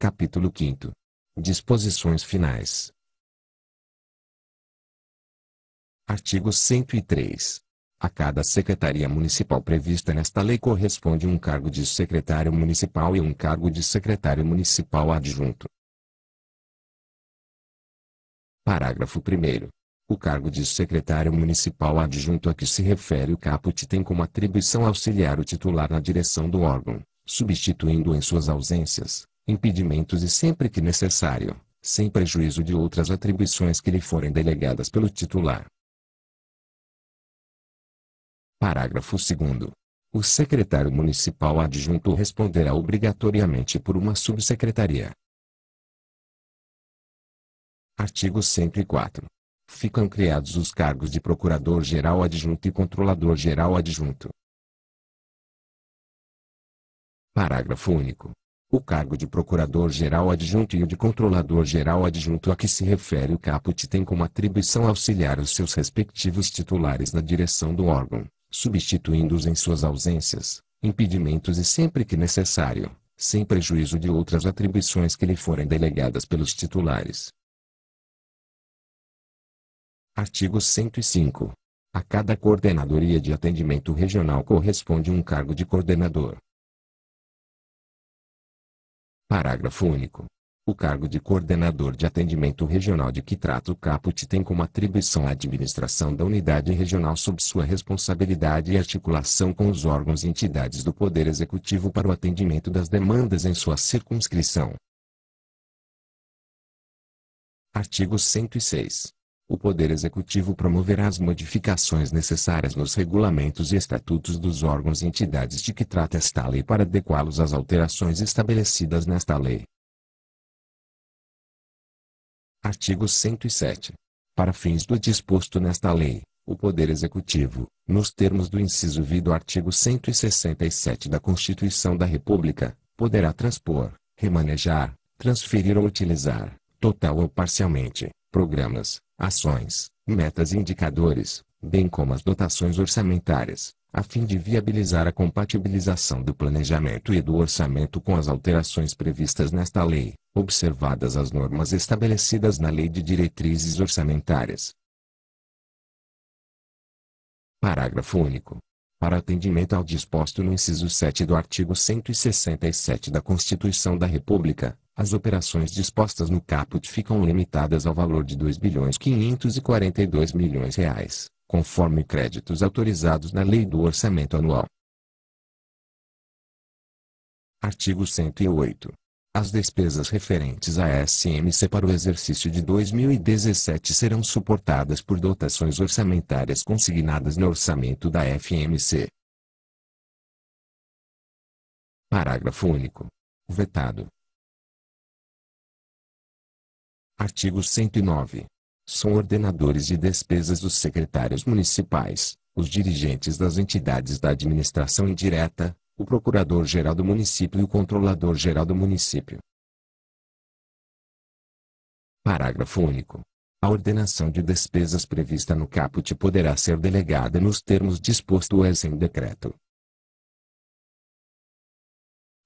Capítulo 5 Disposições Finais Artigo 103. A cada secretaria municipal prevista nesta lei corresponde um cargo de secretário municipal e um cargo de secretário municipal adjunto. Parágrafo 1. O cargo de secretário municipal adjunto a que se refere o caput tem como atribuição auxiliar o titular na direção do órgão, substituindo em suas ausências, impedimentos e sempre que necessário, sem prejuízo de outras atribuições que lhe forem delegadas pelo titular. Parágrafo 2. O secretário municipal adjunto responderá obrigatoriamente por uma subsecretaria. Artigo 104. Ficam criados os cargos de Procurador-Geral Adjunto e Controlador-Geral Adjunto. Parágrafo único. O cargo de Procurador-Geral Adjunto e o de Controlador-Geral Adjunto a que se refere o caput tem como atribuição auxiliar os seus respectivos titulares na direção do órgão, substituindo-os em suas ausências, impedimentos e sempre que necessário, sem prejuízo de outras atribuições que lhe forem delegadas pelos titulares. Artigo 105. A cada coordenadoria de atendimento regional corresponde um cargo de coordenador. Parágrafo único. O cargo de coordenador de atendimento regional de que trata o caput tem como atribuição a administração da unidade regional sob sua responsabilidade e articulação com os órgãos e entidades do Poder Executivo para o atendimento das demandas em sua circunscrição. Artigo 106 o Poder Executivo promoverá as modificações necessárias nos regulamentos e estatutos dos órgãos e entidades de que trata esta lei para adequá-los às alterações estabelecidas nesta lei. Artigo 107. Para fins do disposto nesta lei, o Poder Executivo, nos termos do inciso V do artigo 167 da Constituição da República, poderá transpor, remanejar, transferir ou utilizar, total ou parcialmente, programas, ações, metas e indicadores, bem como as dotações orçamentárias, a fim de viabilizar a compatibilização do planejamento e do orçamento com as alterações previstas nesta lei, observadas as normas estabelecidas na Lei de Diretrizes Orçamentárias. Parágrafo único. Para atendimento ao disposto no inciso 7 do artigo 167 da Constituição da República, as operações dispostas no caput ficam limitadas ao valor de R$ 2.542 milhões, reais, conforme créditos autorizados na Lei do Orçamento Anual. Artigo 108. As despesas referentes à SMC para o exercício de 2017 serão suportadas por dotações orçamentárias consignadas no orçamento da FMC. Parágrafo único. Vetado Artigo 109. São ordenadores de despesas os secretários municipais, os dirigentes das entidades da administração indireta, o procurador-geral do município e o controlador-geral do município. Parágrafo único. A ordenação de despesas prevista no caput poderá ser delegada nos termos dispostos em decreto.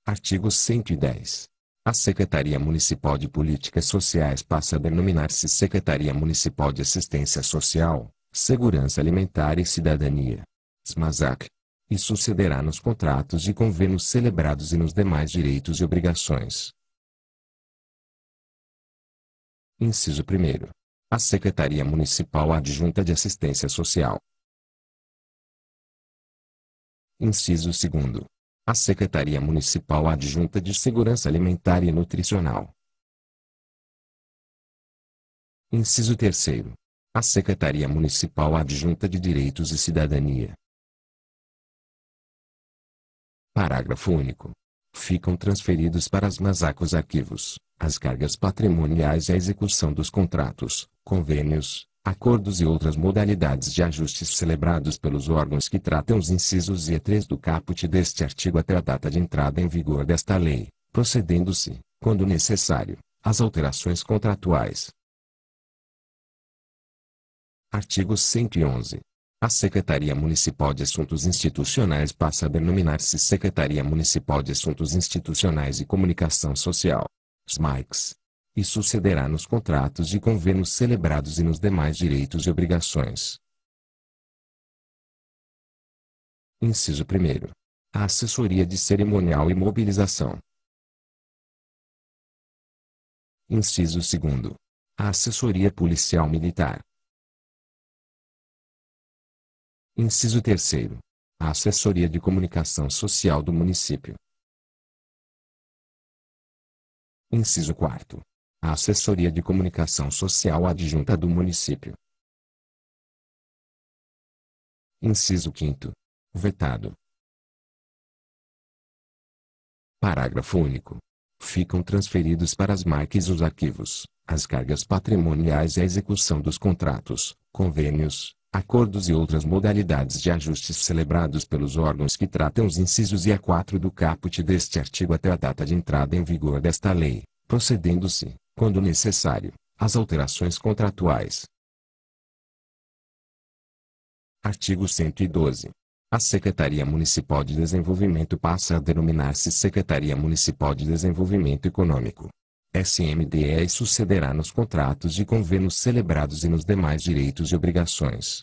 Artigo 110. A Secretaria Municipal de Políticas Sociais passa a denominar-se Secretaria Municipal de Assistência Social, Segurança Alimentar e Cidadania. SMASAC. E sucederá nos contratos e convênios celebrados e nos demais direitos e obrigações. Inciso 1. A Secretaria Municipal Adjunta de Assistência Social. Inciso 2 a Secretaria Municipal Adjunta de Segurança Alimentar e Nutricional. Inciso 3. A Secretaria Municipal Adjunta de Direitos e Cidadania. Parágrafo único. Ficam transferidos para as MASACOS arquivos, as cargas patrimoniais e a execução dos contratos, convênios, acordos e outras modalidades de ajustes celebrados pelos órgãos que tratam os incisos e 3 do caput deste artigo até a data de entrada em vigor desta lei, procedendo-se, quando necessário, às alterações contratuais. Artigo 111. A Secretaria Municipal de Assuntos Institucionais passa a denominar-se Secretaria Municipal de Assuntos Institucionais e Comunicação Social. (Smics) e sucederá nos contratos e convênios celebrados e nos demais direitos e obrigações. Inciso 1. A assessoria de cerimonial e mobilização. Inciso 2. A assessoria policial militar. Inciso 3. A assessoria de comunicação social do município. Inciso 4 a Assessoria de Comunicação Social Adjunta do Município. Inciso 5. Vetado. Parágrafo único. Ficam transferidos para as marques os arquivos, as cargas patrimoniais e a execução dos contratos, convênios, acordos e outras modalidades de ajustes celebrados pelos órgãos que tratam os incisos e a 4 do caput deste artigo até a data de entrada em vigor desta lei, procedendo-se, quando necessário, as alterações contratuais. Artigo 112. A Secretaria Municipal de Desenvolvimento passa a denominar-se Secretaria Municipal de Desenvolvimento Econômico. SMDE sucederá nos contratos e convênios celebrados e nos demais direitos e obrigações.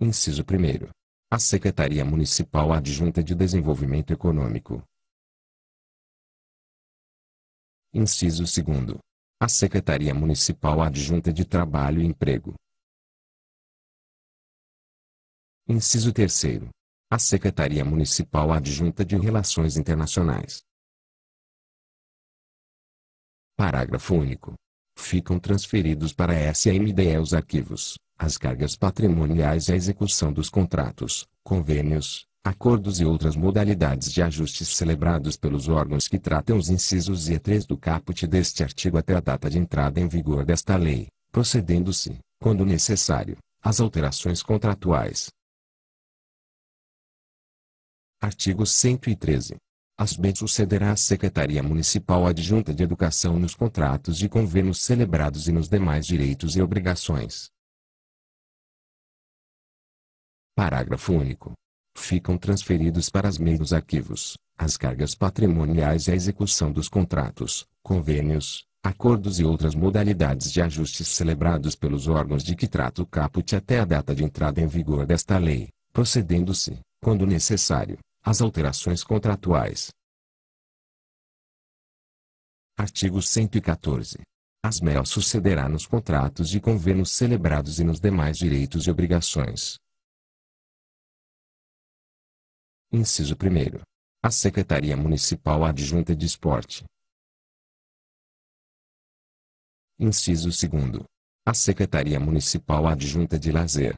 Inciso 1. A Secretaria Municipal Adjunta de Desenvolvimento Econômico, Inciso 2. A Secretaria Municipal Adjunta de Trabalho e Emprego. Inciso 3. A Secretaria Municipal Adjunta de Relações Internacionais. Parágrafo único. Ficam transferidos para a SMDE os arquivos, as cargas patrimoniais e a execução dos contratos, convênios, acordos e outras modalidades de ajustes celebrados pelos órgãos que tratam os incisos e e 3 do caput deste artigo até a data de entrada em vigor desta lei, procedendo-se, quando necessário, às alterações contratuais. Artigo 113. As bem sucederá a Secretaria Municipal Adjunta de Educação nos contratos de convênios celebrados e nos demais direitos e obrigações. Parágrafo único ficam transferidos para as mãos dos arquivos, as cargas patrimoniais e a execução dos contratos, convênios, acordos e outras modalidades de ajustes celebrados pelos órgãos de que trata o caput até a data de entrada em vigor desta lei, procedendo-se, quando necessário, às alterações contratuais. Artigo 114. As MEL sucederá nos contratos e convênios celebrados e nos demais direitos e obrigações, Inciso 1. A Secretaria Municipal Adjunta de Esporte. Inciso 2. A Secretaria Municipal Adjunta de Lazer.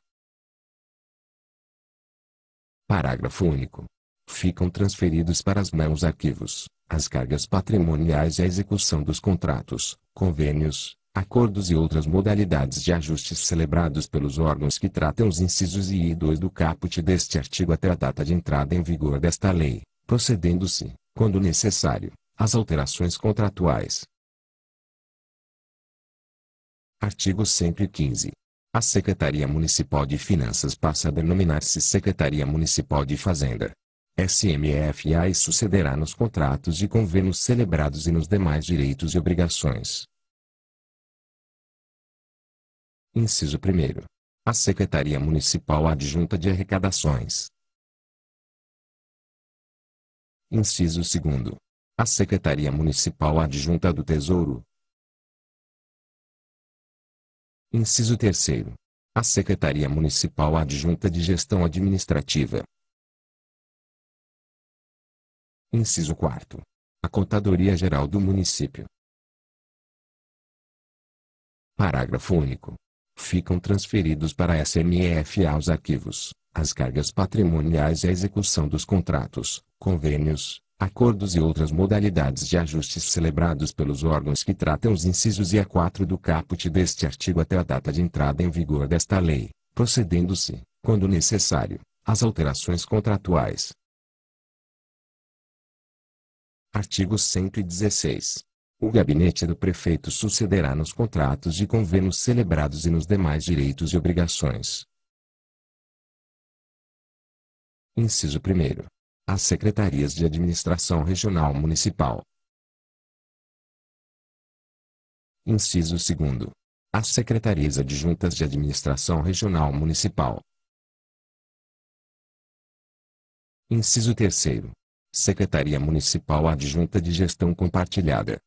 Parágrafo único. Ficam transferidos para as mãos arquivos, as cargas patrimoniais e a execução dos contratos, convênios, acordos e outras modalidades de ajustes celebrados pelos órgãos que tratam os incisos I e II do caput deste artigo até a data de entrada em vigor desta lei, procedendo-se, quando necessário, às alterações contratuais. Artigo 115. A Secretaria Municipal de Finanças passa a denominar-se Secretaria Municipal de Fazenda. SMFA e sucederá nos contratos de convênios celebrados e nos demais direitos e obrigações, Inciso 1. A Secretaria Municipal Adjunta de Arrecadações. Inciso 2. A Secretaria Municipal Adjunta do Tesouro. Inciso 3. A Secretaria Municipal Adjunta de Gestão Administrativa. Inciso 4. A Contadoria Geral do Município. Parágrafo único ficam transferidos para a SMF aos arquivos, as cargas patrimoniais e a execução dos contratos, convênios, acordos e outras modalidades de ajustes celebrados pelos órgãos que tratam os incisos e a 4 do caput deste artigo até a data de entrada em vigor desta lei, procedendo-se, quando necessário, às alterações contratuais. Artigo 116. O gabinete do prefeito sucederá nos contratos e convênios celebrados e nos demais direitos e obrigações. Inciso 1. As secretarias de administração regional municipal. Inciso 2. As secretarias adjuntas de administração regional municipal. Inciso 3. Secretaria Municipal Adjunta de Gestão Compartilhada.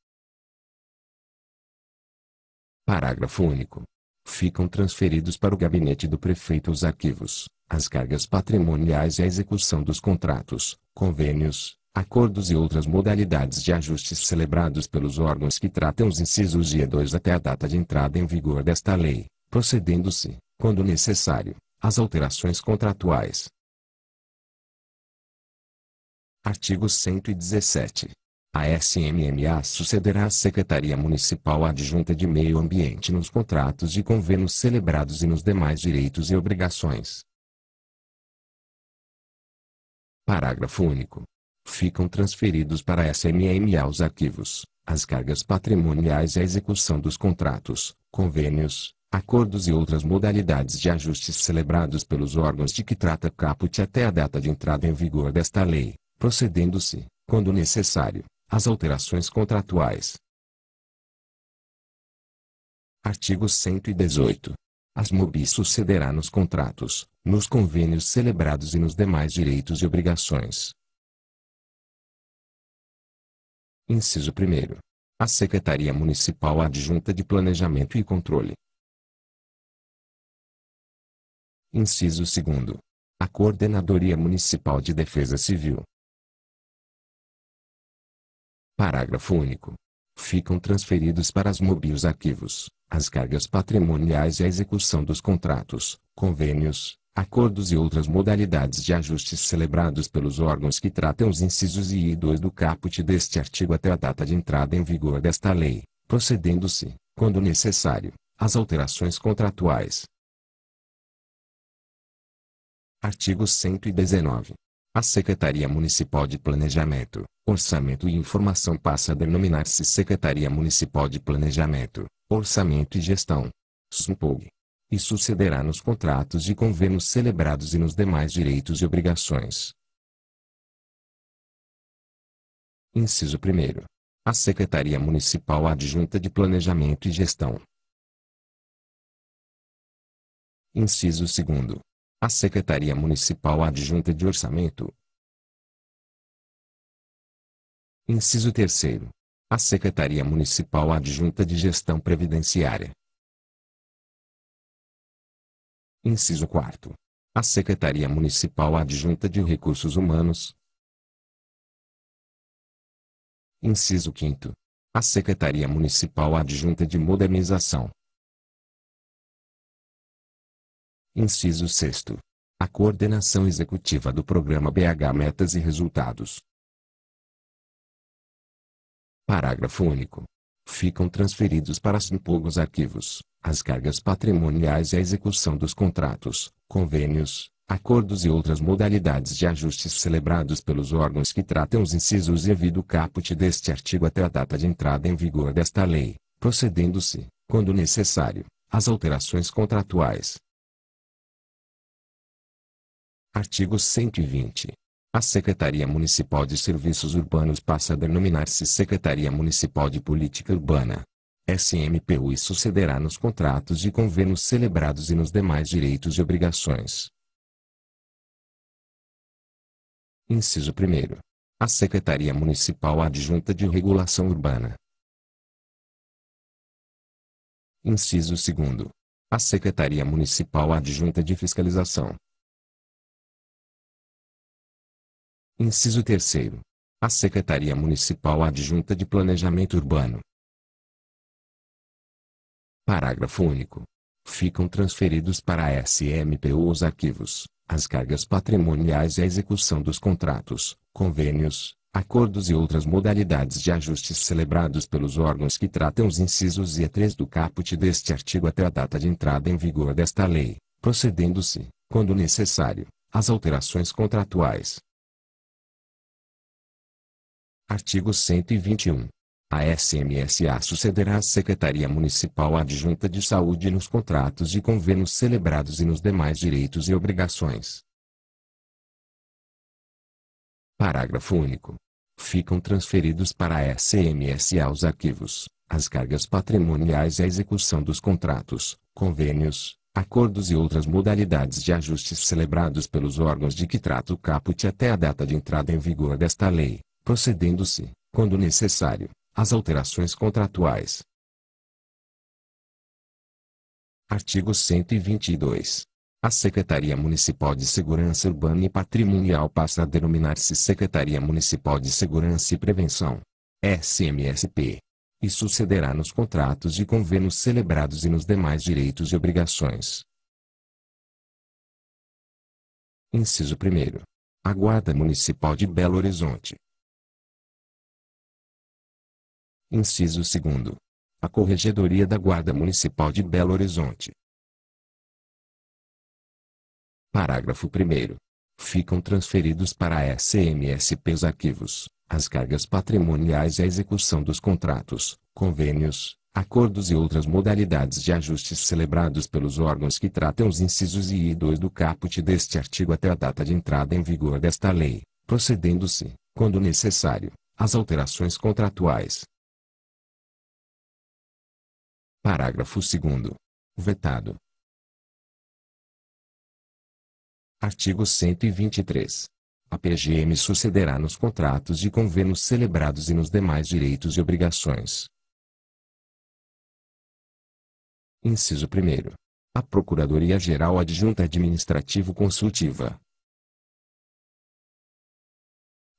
Parágrafo único. Ficam transferidos para o gabinete do prefeito os arquivos, as cargas patrimoniais e a execução dos contratos, convênios, acordos e outras modalidades de ajustes celebrados pelos órgãos que tratam os incisos dia 2 até a data de entrada em vigor desta lei, procedendo-se, quando necessário, às alterações contratuais. Artigo 117. A SMMA sucederá à Secretaria Municipal Adjunta de Meio Ambiente nos contratos e convênios celebrados e nos demais direitos e obrigações. Parágrafo único. Ficam transferidos para a SMMA os arquivos, as cargas patrimoniais e a execução dos contratos, convênios, acordos e outras modalidades de ajustes celebrados pelos órgãos de que trata caput até a data de entrada em vigor desta lei, procedendo-se, quando necessário, as alterações contratuais. Artigo 118. As MOBIS sucederá nos contratos, nos convênios celebrados e nos demais direitos e obrigações. Inciso 1. A Secretaria Municipal Adjunta de Planejamento e Controle. Inciso 2. A Coordenadoria Municipal de Defesa Civil, Parágrafo único. Ficam transferidos para as MOB os arquivos, as cargas patrimoniais e a execução dos contratos, convênios, acordos e outras modalidades de ajustes celebrados pelos órgãos que tratam os incisos I e II do caput deste artigo até a data de entrada em vigor desta lei, procedendo-se, quando necessário, às alterações contratuais. Artigo 119. A Secretaria Municipal de Planejamento, Orçamento e Informação passa a denominar-se Secretaria Municipal de Planejamento, Orçamento e Gestão, SUMPOG. E sucederá nos contratos e convênios celebrados e nos demais direitos e obrigações. Inciso 1. A Secretaria Municipal Adjunta de Planejamento e Gestão. Inciso 2 a Secretaria Municipal Adjunta de Orçamento. Inciso 3 a Secretaria Municipal Adjunta de Gestão Previdenciária. Inciso 4. A Secretaria Municipal Adjunta de Recursos Humanos. Inciso 5. A Secretaria Municipal Adjunta de Modernização, Inciso 6. A coordenação executiva do programa BH Metas e Resultados. Parágrafo único. Ficam transferidos para SIMPOG os arquivos, as cargas patrimoniais e a execução dos contratos, convênios, acordos e outras modalidades de ajustes celebrados pelos órgãos que tratam os incisos e do caput deste artigo até a data de entrada em vigor desta lei, procedendo-se, quando necessário, às alterações contratuais, Artigo 120. A Secretaria Municipal de Serviços Urbanos passa a denominar-se Secretaria Municipal de Política Urbana. SMPU e sucederá nos contratos e convênios celebrados e nos demais direitos e obrigações. Inciso 1. A Secretaria Municipal Adjunta de Regulação Urbana. Inciso 2. A Secretaria Municipal Adjunta de Fiscalização, Inciso 3 A Secretaria Municipal Adjunta de Planejamento Urbano. Parágrafo único. Ficam transferidos para a SMPU os arquivos, as cargas patrimoniais e a execução dos contratos, convênios, acordos e outras modalidades de ajustes celebrados pelos órgãos que tratam os incisos e a 3 do caput deste artigo até a data de entrada em vigor desta lei, procedendo-se, quando necessário, às alterações contratuais, Artigo 121. A SMSA sucederá à Secretaria Municipal Adjunta de Saúde nos contratos e convênios celebrados e nos demais direitos e obrigações. Parágrafo único. Ficam transferidos para a SMSA os arquivos, as cargas patrimoniais e a execução dos contratos, convênios, acordos e outras modalidades de ajustes celebrados pelos órgãos de que trata o caput até a data de entrada em vigor desta lei procedendo-se, quando necessário, às alterações contratuais. Artigo 122. A Secretaria Municipal de Segurança Urbana e Patrimonial passa a denominar-se Secretaria Municipal de Segurança e Prevenção, SMSP, e sucederá nos contratos e convênios celebrados e nos demais direitos e obrigações. Inciso 1. A Guarda Municipal de Belo Horizonte, Inciso 2. A Corregedoria da Guarda Municipal de Belo Horizonte. Parágrafo 1. Ficam transferidos para a SMSP os arquivos, as cargas patrimoniais e a execução dos contratos, convênios, acordos e outras modalidades de ajustes celebrados pelos órgãos que tratam os incisos I e II do caput deste artigo até a data de entrada em vigor desta lei, procedendo-se, quando necessário, às alterações contratuais, Parágrafo 2 Vetado. Artigo 123. A PGM sucederá nos contratos e convênios celebrados e nos demais direitos e obrigações. Inciso 1. A Procuradoria-Geral Adjunta Administrativo-Consultiva.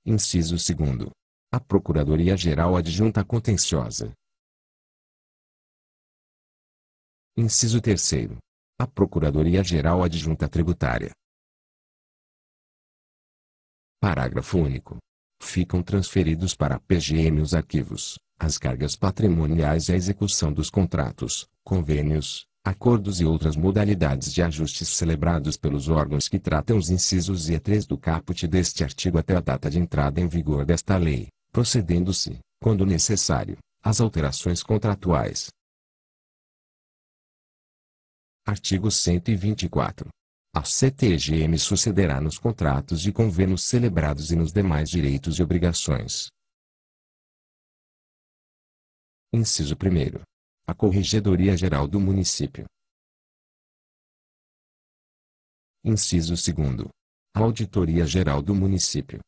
Inciso 2. A Procuradoria-Geral Adjunta Contenciosa. Inciso 3 A Procuradoria-Geral Adjunta Tributária. Parágrafo único. Ficam transferidos para a PGM os arquivos, as cargas patrimoniais e a execução dos contratos, convênios, acordos e outras modalidades de ajustes celebrados pelos órgãos que tratam os incisos e E3 do caput deste artigo até a data de entrada em vigor desta lei, procedendo-se, quando necessário, às alterações contratuais, Artigo 124. A CTGM sucederá nos contratos e convênios celebrados e nos demais direitos e obrigações. Inciso 1. A Corregedoria Geral do Município. Inciso 2. A Auditoria Geral do Município.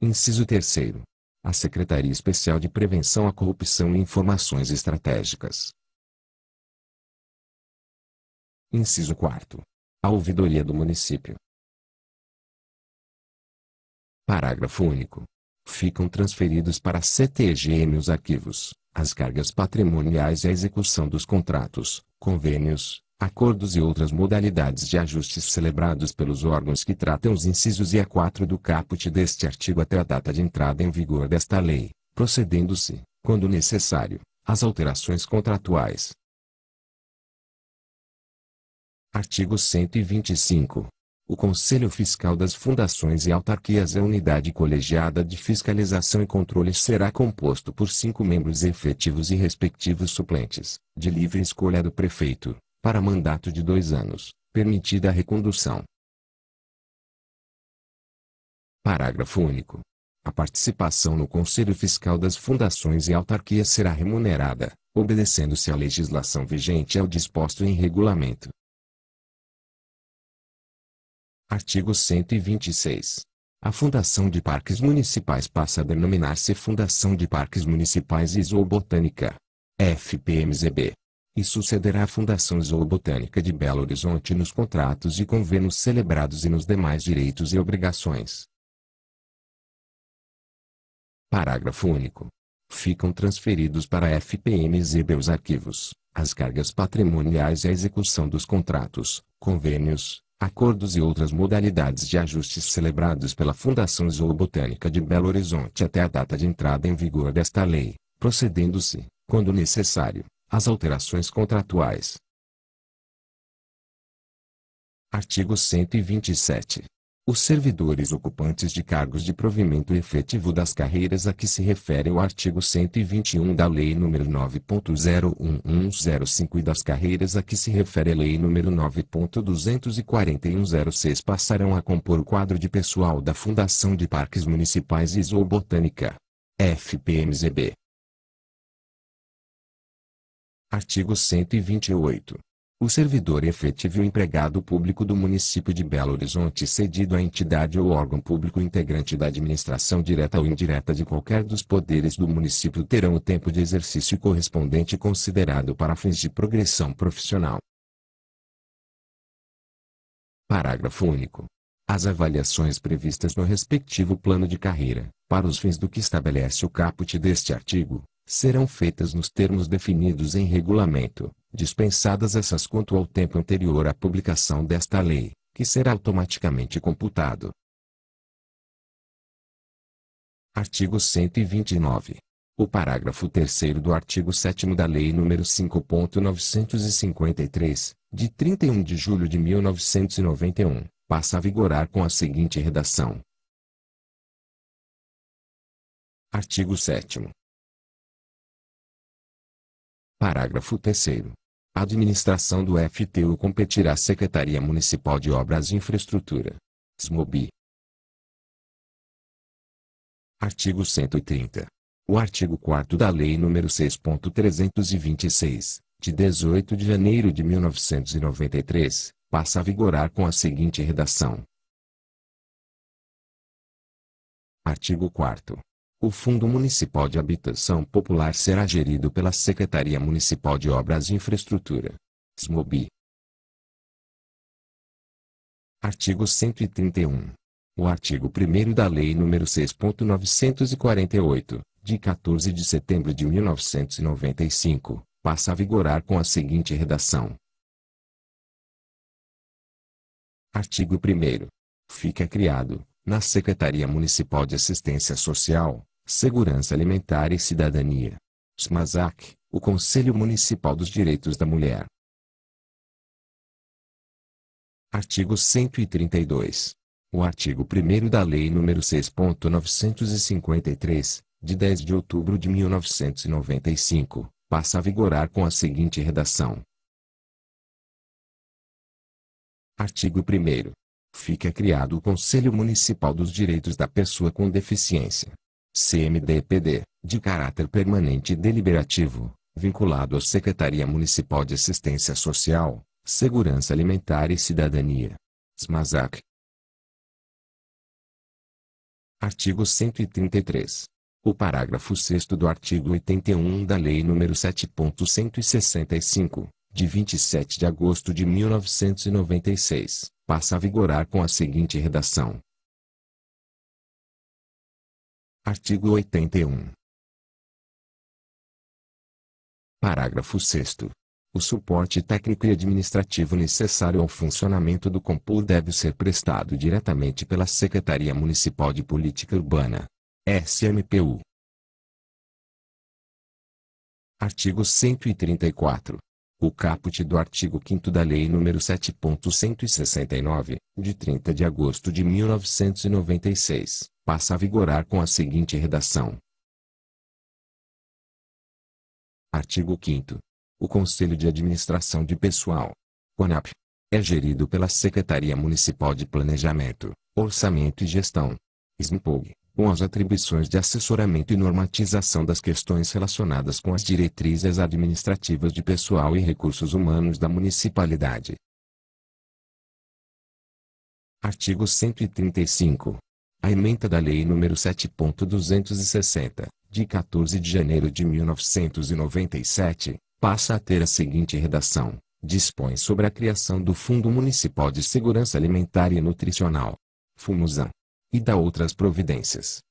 Inciso 3. A Secretaria Especial de Prevenção à Corrupção e Informações Estratégicas. Inciso 4. A ouvidoria do município. Parágrafo único. Ficam transferidos para a CTGM os arquivos, as cargas patrimoniais e a execução dos contratos, convênios, acordos e outras modalidades de ajustes celebrados pelos órgãos que tratam os incisos e a 4 do caput deste artigo até a data de entrada em vigor desta lei, procedendo-se, quando necessário, às alterações contratuais, Artigo 125. O Conselho Fiscal das Fundações e Autarquias é unidade colegiada de fiscalização e controle será composto por cinco membros efetivos e respectivos suplentes, de livre escolha do prefeito, para mandato de dois anos, permitida a recondução. Parágrafo único. A participação no Conselho Fiscal das Fundações e Autarquias será remunerada, obedecendo-se à legislação vigente e ao disposto em regulamento. Artigo 126. A Fundação de Parques Municipais passa a denominar-se Fundação de Parques Municipais e Zoobotânica. FPMZB. E sucederá a Fundação Zoobotânica de Belo Horizonte nos contratos e convênios celebrados e nos demais direitos e obrigações. Parágrafo único. Ficam transferidos para a FPMZB os arquivos, as cargas patrimoniais e a execução dos contratos, convênios, acordos e outras modalidades de ajustes celebrados pela Fundação Zoobotânica de Belo Horizonte até a data de entrada em vigor desta lei, procedendo-se, quando necessário, às alterações contratuais. Artigo 127 os servidores ocupantes de cargos de provimento efetivo das carreiras a que se refere o artigo 121 da Lei nº 9.01105 e das carreiras a que se refere a Lei nº 9.24106 passarão a compor o quadro de pessoal da Fundação de Parques Municipais e Zoobotânica. FPMZB. Artigo 128 o servidor efetivo empregado público do município de Belo Horizonte cedido à entidade ou órgão público integrante da administração direta ou indireta de qualquer dos poderes do município terão o tempo de exercício correspondente considerado para fins de progressão profissional. Parágrafo único. As avaliações previstas no respectivo plano de carreira, para os fins do que estabelece o caput deste artigo, serão feitas nos termos definidos em regulamento, dispensadas essas quanto ao tempo anterior à publicação desta lei, que será automaticamente computado. Artigo 129. O parágrafo 3 do artigo 7 da Lei nº 5.953, de 31 de julho de 1991, passa a vigorar com a seguinte redação. Artigo 7 Parágrafo 3 a administração do FTU competirá à Secretaria Municipal de Obras e Infraestrutura. SMOBI. Artigo 130. O artigo 4 da Lei nº 6.326, de 18 de janeiro de 1993, passa a vigorar com a seguinte redação. Artigo 4 o Fundo Municipal de Habitação Popular será gerido pela Secretaria Municipal de Obras e Infraestrutura. SMOBI. Artigo 131. O artigo 1 da Lei nº 6.948, de 14 de setembro de 1995, passa a vigorar com a seguinte redação. Artigo 1 Fica criado, na Secretaria Municipal de Assistência Social, Segurança Alimentar e Cidadania. SMASAC, o Conselho Municipal dos Direitos da Mulher. Artigo 132. O artigo 1 da Lei nº 6.953, de 10 de outubro de 1995, passa a vigorar com a seguinte redação. Artigo 1 Fica criado o Conselho Municipal dos Direitos da Pessoa com Deficiência. CMDPD, de caráter permanente e deliberativo, vinculado à Secretaria Municipal de Assistência Social, Segurança Alimentar e Cidadania. SMASAC. Artigo 133. O parágrafo 6 do artigo 81 da Lei nº 7.165, de 27 de agosto de 1996, passa a vigorar com a seguinte redação: Artigo 81. Parágrafo 6. O suporte técnico e administrativo necessário ao funcionamento do Compul deve ser prestado diretamente pela Secretaria Municipal de Política Urbana, SMPU. Artigo 134. O caput do artigo 5 da Lei nº 7.169, de 30 de agosto de 1996, passa a vigorar com a seguinte redação. Artigo 5 O Conselho de Administração de Pessoal, CONAP, é gerido pela Secretaria Municipal de Planejamento, Orçamento e Gestão, SMPOG com as atribuições de assessoramento e normatização das questões relacionadas com as diretrizes administrativas de pessoal e recursos humanos da municipalidade. Artigo 135. A emenda da Lei nº 7.260, de 14 de janeiro de 1997, passa a ter a seguinte redação: dispõe sobre a criação do Fundo Municipal de Segurança Alimentar e Nutricional. FUMUSAN e da outras providências.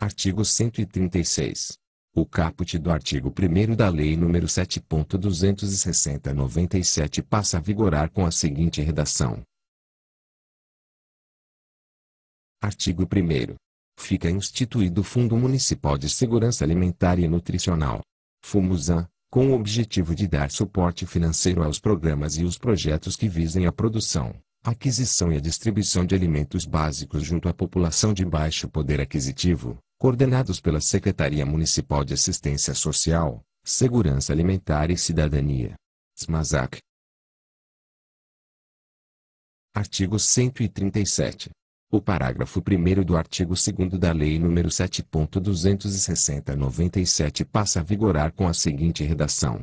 Artigo 136. O caput do artigo 1 da Lei nº 7.260/97 passa a vigorar com a seguinte redação. Artigo 1 Fica instituído o Fundo Municipal de Segurança Alimentar e Nutricional, FUMUSAN, com o objetivo de dar suporte financeiro aos programas e os projetos que visem a produção, aquisição e a distribuição de alimentos básicos junto à população de baixo poder aquisitivo, coordenados pela Secretaria Municipal de Assistência Social, Segurança Alimentar e Cidadania. SMASAC. Artigo 137. O parágrafo 1 do artigo 2 da Lei nº 7.260/97 passa a vigorar com a seguinte redação.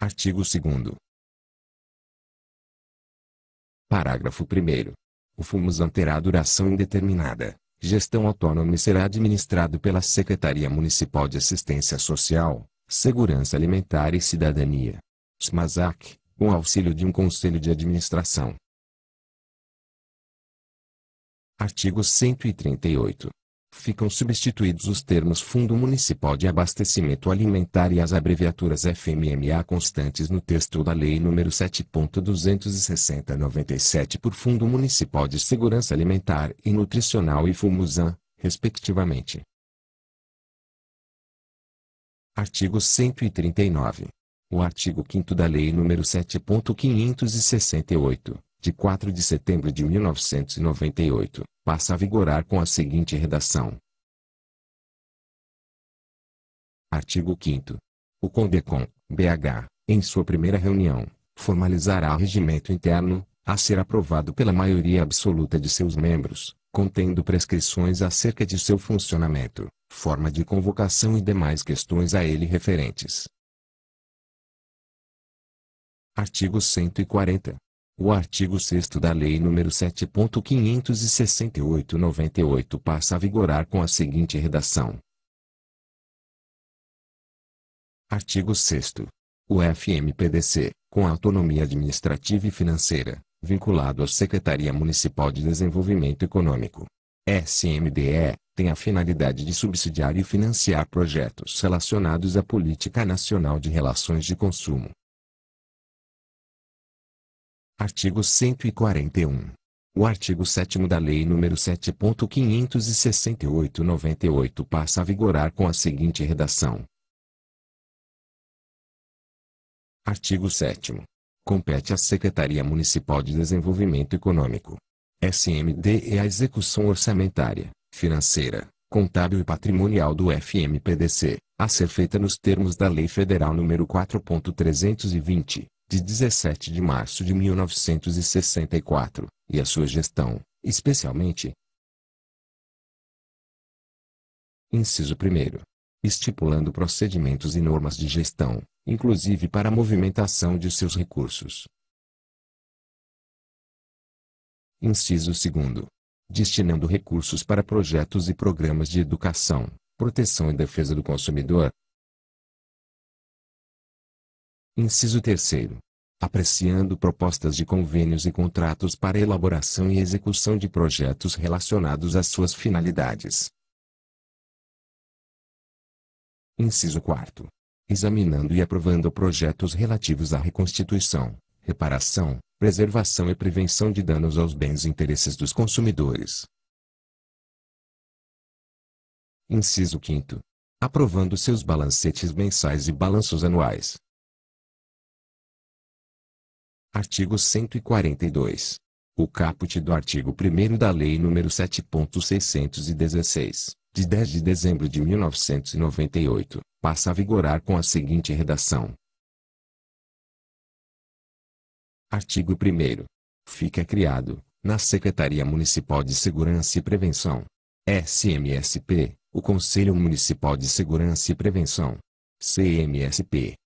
Artigo 2 Parágrafo 1. O FUMUSAN terá duração indeterminada. Gestão autônoma e será administrado pela Secretaria Municipal de Assistência Social, Segurança Alimentar e Cidadania. SMASAC, com auxílio de um Conselho de Administração. Artigo 138 ficam substituídos os termos Fundo Municipal de Abastecimento Alimentar e as abreviaturas FMMA constantes no texto da Lei nº 7.260/97 por Fundo Municipal de Segurança Alimentar e Nutricional e FUMUSAN, respectivamente. Artigo 139. O artigo 5 da Lei nº 7.568, de 4 de setembro de 1998, passa a vigorar com a seguinte redação. Artigo 5 O CONDECOM, BH, em sua primeira reunião, formalizará o regimento interno, a ser aprovado pela maioria absoluta de seus membros, contendo prescrições acerca de seu funcionamento, forma de convocação e demais questões a ele referentes. Artigo 140. O artigo 6 da Lei nº 7.568-98 passa a vigorar com a seguinte redação. Artigo 6 O FMPDC, com autonomia administrativa e financeira, vinculado à Secretaria Municipal de Desenvolvimento Econômico, SMDE, tem a finalidade de subsidiar e financiar projetos relacionados à Política Nacional de Relações de Consumo, Artigo 141. O artigo 7 da Lei nº 7.568-98 passa a vigorar com a seguinte redação. Artigo 7 Compete à Secretaria Municipal de Desenvolvimento Econômico, e a execução orçamentária, financeira, contábil e patrimonial do FMPDC, a ser feita nos termos da Lei Federal nº 4.320, de 17 de março de 1964, e a sua gestão, especialmente. Inciso 1. Estipulando procedimentos e normas de gestão, inclusive para a movimentação de seus recursos. Inciso 2. Destinando recursos para projetos e programas de educação, proteção e defesa do consumidor, Inciso 3. Apreciando propostas de convênios e contratos para elaboração e execução de projetos relacionados às suas finalidades. Inciso 4. Examinando e aprovando projetos relativos à reconstituição, reparação, preservação e prevenção de danos aos bens e interesses dos consumidores. Inciso 5. Aprovando seus balancetes mensais e balanços anuais, Artigo 142. O caput do artigo 1 da Lei nº 7.616, de 10 de dezembro de 1998, passa a vigorar com a seguinte redação. Artigo 1 Fica criado, na Secretaria Municipal de Segurança e Prevenção, SMSP, o Conselho Municipal de Segurança e Prevenção, CMSP,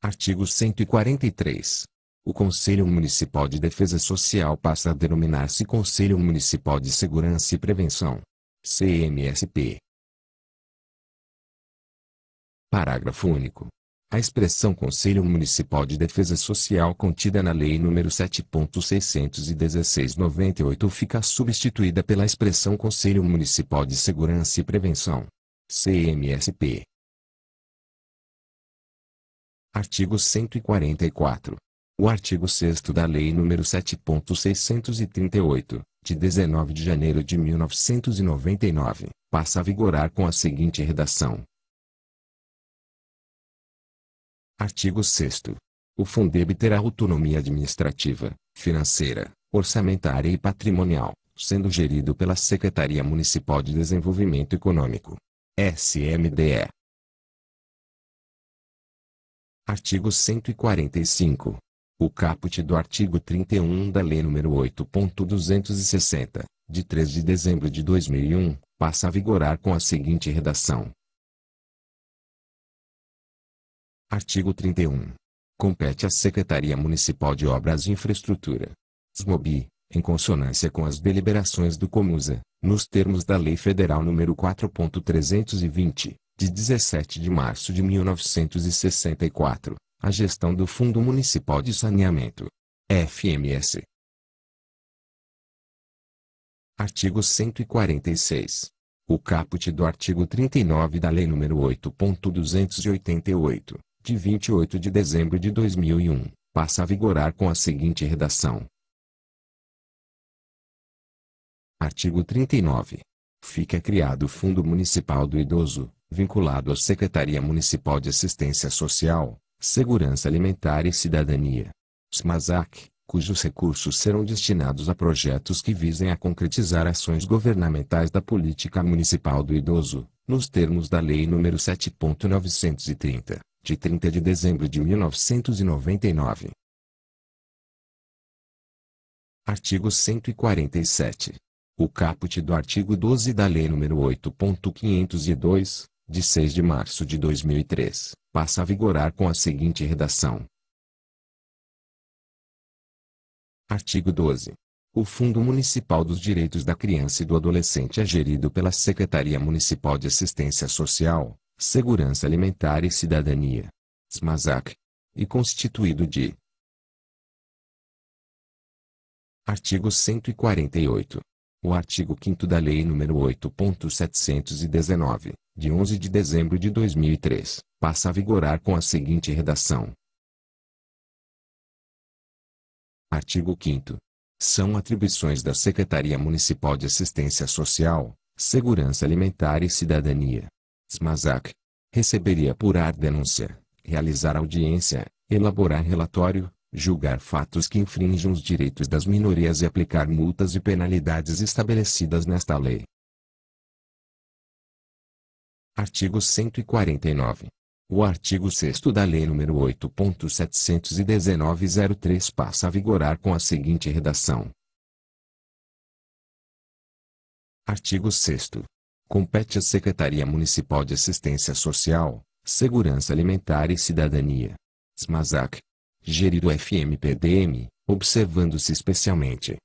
Artigo 143. O Conselho Municipal de Defesa Social passa a denominar-se Conselho Municipal de Segurança e Prevenção. CMSP. Parágrafo único. A expressão Conselho Municipal de Defesa Social contida na Lei nº 7.616/98 fica substituída pela expressão Conselho Municipal de Segurança e Prevenção. CMSP. Artigo 144. O artigo 6 da Lei nº 7.638, de 19 de janeiro de 1999, passa a vigorar com a seguinte redação. Artigo 6 O Fundeb terá autonomia administrativa, financeira, orçamentária e patrimonial, sendo gerido pela Secretaria Municipal de Desenvolvimento Econômico. SMDE. Artigo 145. O caput do artigo 31 da Lei nº 8.260, de 3 de dezembro de 2001, passa a vigorar com a seguinte redação. Artigo 31. Compete à Secretaria Municipal de Obras e Infraestrutura, SMOBI, em consonância com as deliberações do COMUSA, nos termos da Lei Federal nº 4.320, de 17 de março de 1964, a gestão do Fundo Municipal de Saneamento. FMS. Artigo 146. O caput do artigo 39 da Lei nº 8.288, de 28 de dezembro de 2001, passa a vigorar com a seguinte redação. Artigo 39. Fica criado o Fundo Municipal do Idoso, vinculado à Secretaria Municipal de Assistência Social, Segurança Alimentar e Cidadania. SMASAC, cujos recursos serão destinados a projetos que visem a concretizar ações governamentais da política municipal do idoso, nos termos da Lei nº 7.930, de 30 de dezembro de 1999. Artigo 147. O caput do artigo 12 da Lei nº 8.502, de 6 de março de 2003, passa a vigorar com a seguinte redação. Artigo 12. O Fundo Municipal dos Direitos da Criança e do Adolescente é gerido pela Secretaria Municipal de Assistência Social, Segurança Alimentar e Cidadania, SMASAC, e constituído de Artigo 148. O artigo 5 da Lei nº 8.719, de 11 de dezembro de 2003, passa a vigorar com a seguinte redação. Artigo 5 São atribuições da Secretaria Municipal de Assistência Social, Segurança Alimentar e Cidadania. SMASAC. Receberia apurar denúncia, realizar audiência, elaborar relatório, julgar fatos que infringem os direitos das minorias e aplicar multas e penalidades estabelecidas nesta lei. Artigo 149. O artigo 6 da Lei nº 8.719-03 passa a vigorar com a seguinte redação. Artigo 6 Compete à Secretaria Municipal de Assistência Social, Segurança Alimentar e Cidadania, SMASAC, gerir o FMPDM, observando-se especialmente.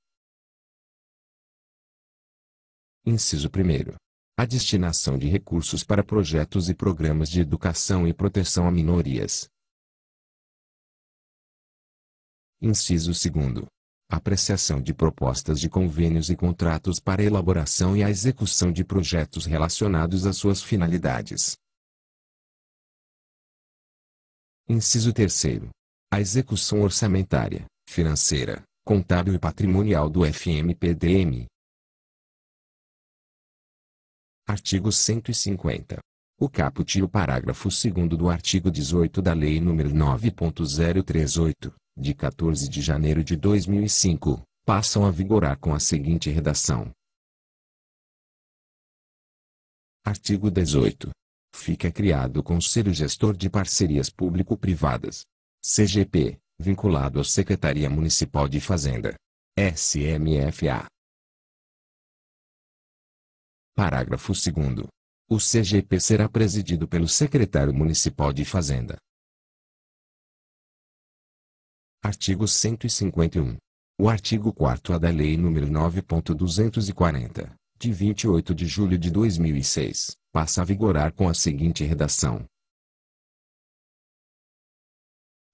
Inciso 1 a destinação de recursos para projetos e programas de educação e proteção a minorias. Inciso 2. Apreciação de propostas de convênios e contratos para elaboração e a execução de projetos relacionados às suas finalidades. Inciso 3. A execução orçamentária, financeira, contábil e patrimonial do FMPDM, Artigo 150. O caput e o parágrafo 2 do artigo 18 da Lei nº 9.038, de 14 de janeiro de 2005, passam a vigorar com a seguinte redação. Artigo 18. Fica criado o Conselho Gestor de Parcerias Público-Privadas. CGP, vinculado à Secretaria Municipal de Fazenda. SMFA. Parágrafo 2 O CGP será presidido pelo Secretário Municipal de Fazenda. Artigo 151. O artigo 4 da Lei nº 9.240, de 28 de julho de 2006, passa a vigorar com a seguinte redação.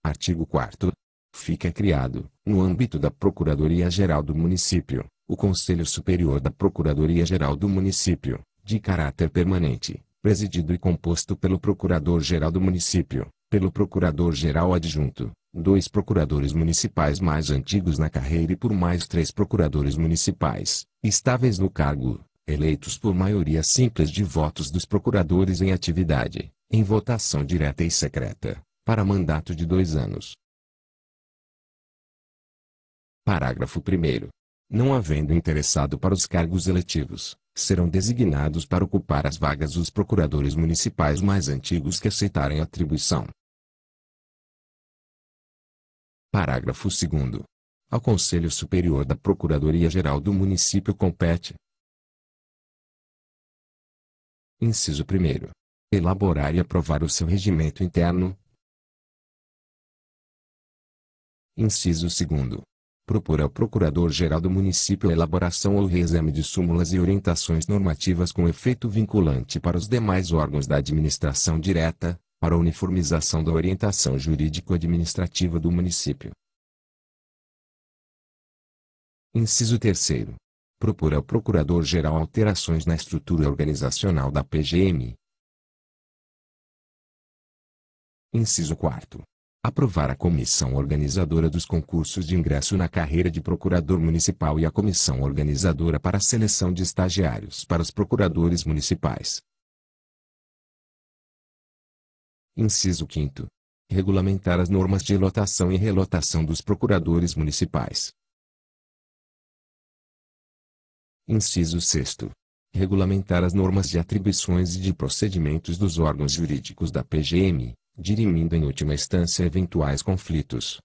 Artigo 4 Fica criado, no âmbito da Procuradoria-Geral do Município, o Conselho Superior da Procuradoria-Geral do Município, de caráter permanente, presidido e composto pelo Procurador-Geral do Município, pelo Procurador-Geral Adjunto, dois procuradores municipais mais antigos na carreira e por mais três procuradores municipais, estáveis no cargo, eleitos por maioria simples de votos dos procuradores em atividade, em votação direta e secreta, para mandato de dois anos. Parágrafo 1 não havendo interessado para os cargos eletivos, serão designados para ocupar as vagas os procuradores municipais mais antigos que aceitarem a atribuição. Parágrafo 2. Ao Conselho Superior da Procuradoria-Geral do Município compete. Inciso 1. Elaborar e aprovar o seu regimento interno. Inciso 2 propor ao Procurador-Geral do Município a elaboração ou reexame de súmulas e orientações normativas com efeito vinculante para os demais órgãos da administração direta, para uniformização da orientação jurídico-administrativa do município. Inciso 3 Propor ao Procurador-Geral alterações na estrutura organizacional da PGM. Inciso 4 aprovar a comissão organizadora dos concursos de ingresso na carreira de procurador municipal e a comissão organizadora para a seleção de estagiários para os procuradores municipais. Inciso 5 regulamentar as normas de lotação e relotação dos procuradores municipais. Inciso 6. Regulamentar as normas de atribuições e de procedimentos dos órgãos jurídicos da PGM, dirimindo em última instância eventuais conflitos.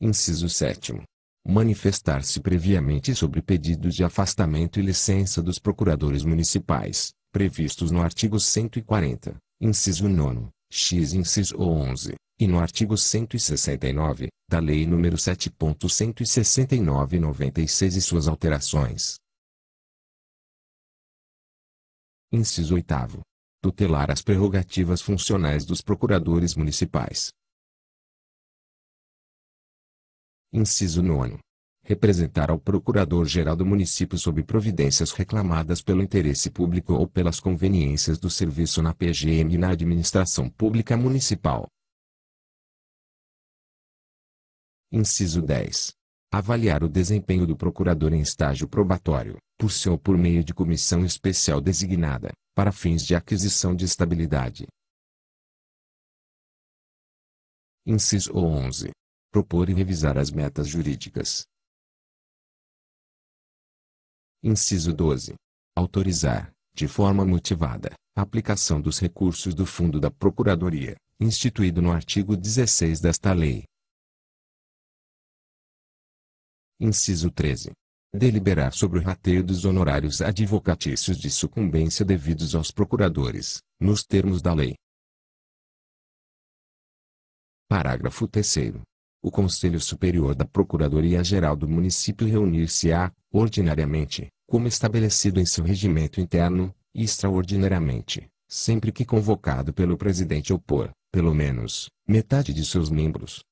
Inciso 7. Manifestar-se previamente sobre pedidos de afastamento e licença dos procuradores municipais, previstos no artigo 140, inciso 9, x inciso 11, e no artigo 169, da Lei nº 7.169-96 e suas alterações. Inciso 8 tutelar as prerrogativas funcionais dos procuradores municipais. Inciso 9. Representar ao Procurador-Geral do Município sob providências reclamadas pelo interesse público ou pelas conveniências do serviço na PGM e na Administração Pública Municipal. Inciso 10 avaliar o desempenho do procurador em estágio probatório, por seu ou por meio de comissão especial designada, para fins de aquisição de estabilidade. Inciso 11. Propor e revisar as metas jurídicas. Inciso 12. Autorizar, de forma motivada, a aplicação dos recursos do Fundo da Procuradoria, instituído no artigo 16 desta lei, Inciso 13. Deliberar sobre o rateio dos honorários advocatícios de sucumbência devidos aos procuradores, nos termos da lei. Parágrafo 3 o Conselho Superior da Procuradoria-Geral do Município reunir-se-á, ordinariamente, como estabelecido em seu regimento interno, e extraordinariamente, sempre que convocado pelo presidente ou por, pelo menos, metade de seus membros,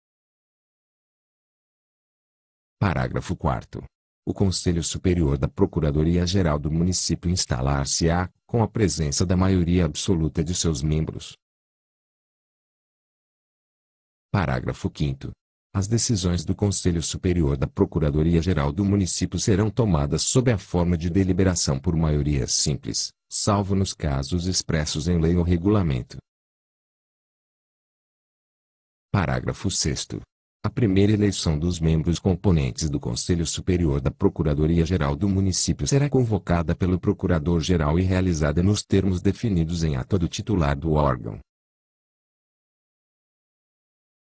Parágrafo 4 O Conselho Superior da Procuradoria-Geral do Município instalar-se-á, com a presença da maioria absoluta de seus membros. Parágrafo 5 as decisões do Conselho Superior da Procuradoria-Geral do Município serão tomadas sob a forma de deliberação por maioria simples, salvo nos casos expressos em lei ou regulamento. Parágrafo 6 a primeira eleição dos membros componentes do Conselho Superior da Procuradoria-Geral do Município será convocada pelo Procurador-Geral e realizada nos termos definidos em ato do titular do órgão.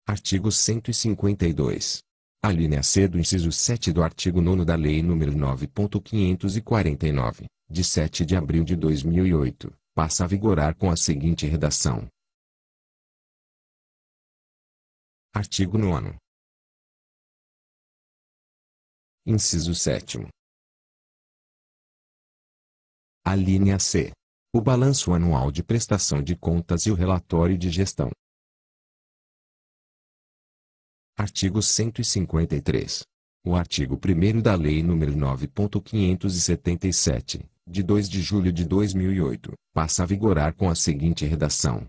Artigo 152. Alínea C do inciso 7 do artigo 9 da Lei nº 9.549, de 7 de abril de 2008, passa a vigorar com a seguinte redação. Artigo 9. Inciso 7. A linha C. O balanço anual de prestação de contas e o relatório de gestão. Artigo 153. O artigo 1 da Lei nº 9.577, de 2 de julho de 2008, passa a vigorar com a seguinte redação: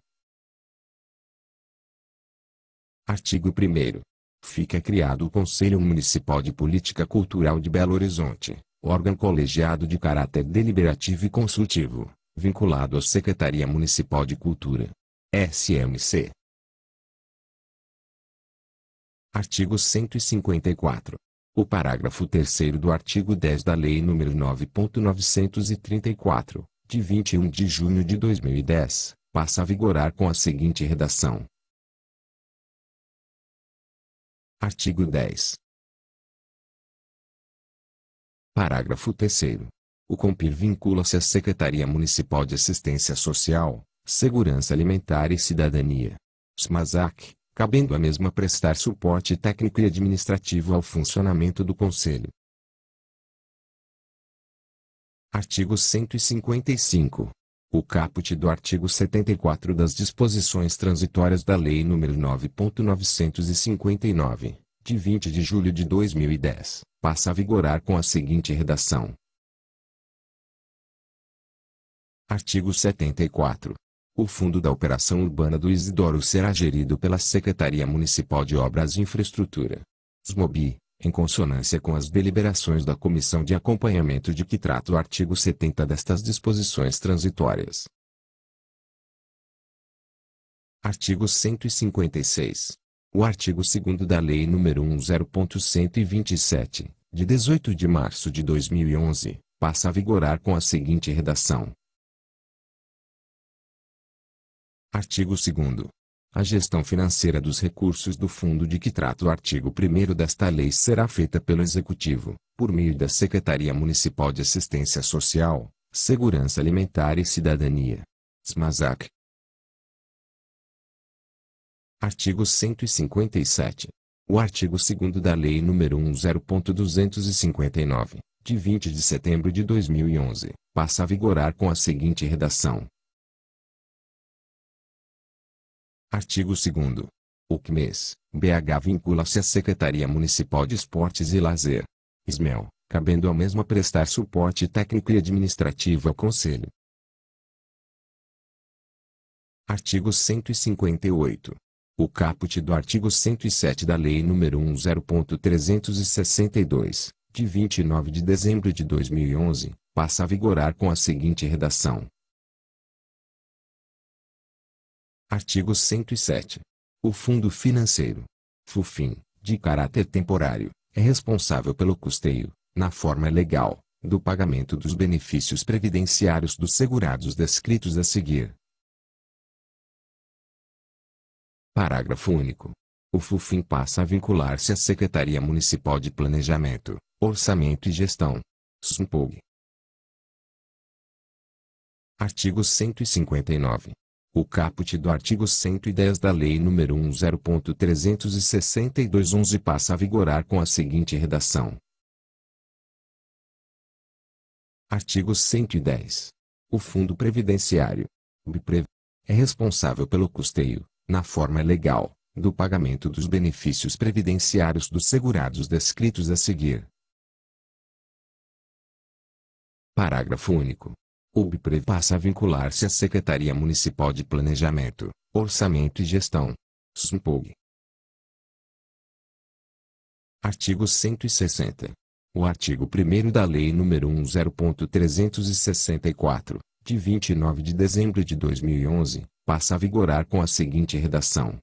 Artigo 1 Fica criado o Conselho Municipal de Política Cultural de Belo Horizonte, órgão colegiado de caráter deliberativo e consultivo, vinculado à Secretaria Municipal de Cultura. SMC. Artigo 154. O parágrafo 3 do artigo 10 da Lei nº 9.934, de 21 de junho de 2010, passa a vigorar com a seguinte redação: Artigo 10. Parágrafo 3. O COMPIR vincula-se à Secretaria Municipal de Assistência Social, Segurança Alimentar e Cidadania. SMASAC, cabendo a mesma prestar suporte técnico e administrativo ao funcionamento do Conselho. Artigo 155. O caput do artigo 74 das disposições transitórias da Lei nº 9.959, de 20 de julho de 2010, passa a vigorar com a seguinte redação. Artigo 74. O Fundo da Operação Urbana do Isidoro será gerido pela Secretaria Municipal de Obras e Infraestrutura. SMOBI, em consonância com as deliberações da Comissão de Acompanhamento de que trata o artigo 70 destas disposições transitórias. Artigo 156. O artigo 2 da Lei nº 10.127, de 18 de março de 2011, passa a vigorar com a seguinte redação. Artigo 2 a gestão financeira dos recursos do fundo de que trata o artigo 1 desta lei será feita pelo Executivo, por meio da Secretaria Municipal de Assistência Social, Segurança Alimentar e Cidadania. SMASAC. Artigo 157. O artigo 2 da Lei nº 10.259, de 20 de setembro de 2011, passa a vigorar com a seguinte redação: Artigo 2 O CMES, BH vincula-se à Secretaria Municipal de Esportes e Lazer. Ismel, cabendo ao mesma prestar suporte técnico e administrativo ao Conselho. Artigo 158. O caput do artigo 107 da Lei nº 10.362, de 29 de dezembro de 2011, passa a vigorar com a seguinte redação. Artigo 107. O Fundo Financeiro, FUFIM, de caráter temporário, é responsável pelo custeio, na forma legal, do pagamento dos benefícios previdenciários dos segurados descritos a seguir. Parágrafo único. O FUFIM passa a vincular-se à Secretaria Municipal de Planejamento, Orçamento e Gestão. SUMPOG. Artigo 159. O caput do artigo 110 da Lei nº 10.362-11 passa a vigorar com a seguinte redação. Artigo 110. O Fundo Previdenciário BPREV, é responsável pelo custeio, na forma legal, do pagamento dos benefícios previdenciários dos segurados descritos a seguir. Parágrafo único o BIPRE passa a vincular-se à Secretaria Municipal de Planejamento, Orçamento e Gestão. SUMPOG. Artigo 160. O artigo 1 da Lei nº 10.364, de 29 de dezembro de 2011, passa a vigorar com a seguinte redação.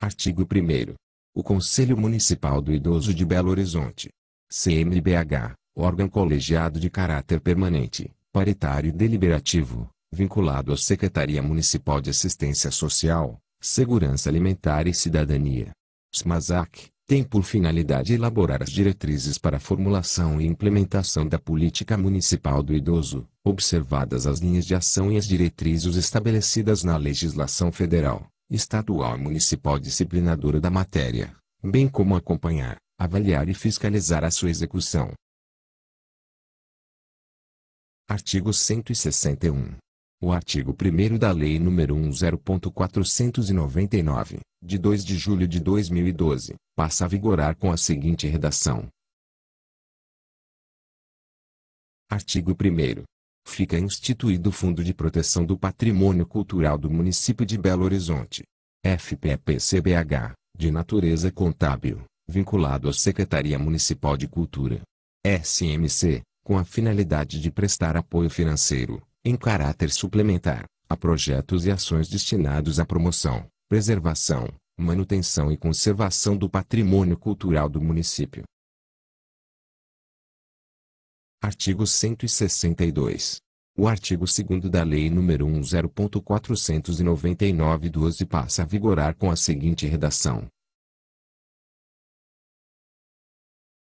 Artigo 1 O Conselho Municipal do Idoso de Belo Horizonte, CMBH, órgão colegiado de caráter permanente, paritário e deliberativo, vinculado à Secretaria Municipal de Assistência Social, Segurança Alimentar e Cidadania. SMASAC tem por finalidade elaborar as diretrizes para a formulação e implementação da política municipal do idoso, observadas as linhas de ação e as diretrizes estabelecidas na legislação federal, estadual e municipal disciplinadora da matéria, bem como acompanhar, avaliar e fiscalizar a sua execução. Artigo 161. O artigo 1 da Lei nº 10.499, de 2 de julho de 2012, passa a vigorar com a seguinte redação. Artigo 1 Fica instituído o Fundo de Proteção do Patrimônio Cultural do Município de Belo Horizonte, FPPCBH, de natureza contábil, vinculado à Secretaria Municipal de Cultura, SMC, com a finalidade de prestar apoio financeiro, em caráter suplementar, a projetos e ações destinados à promoção, preservação, manutenção e conservação do patrimônio cultural do município. Artigo 162. O artigo 2 da Lei nº 10.499-12 passa a vigorar com a seguinte redação.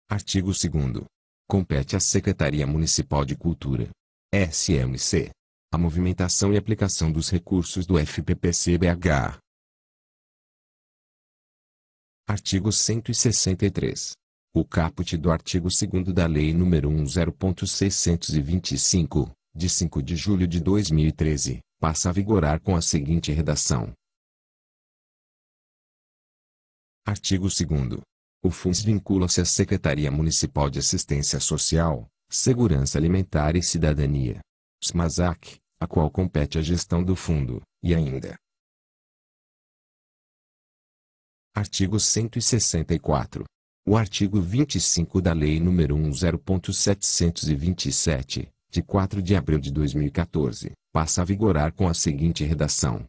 Artigo 2 compete à Secretaria Municipal de Cultura, SMC, a movimentação e aplicação dos recursos do FPPCBH. Artigo 163. O caput do artigo 2 da Lei nº 10.625, de 5 de julho de 2013, passa a vigorar com a seguinte redação. Artigo 2 o FUNS vincula-se à Secretaria Municipal de Assistência Social, Segurança Alimentar e Cidadania. SMASAC, a qual compete a gestão do fundo, e ainda. Artigo 164. O artigo 25 da Lei nº 10.727, de 4 de abril de 2014, passa a vigorar com a seguinte redação.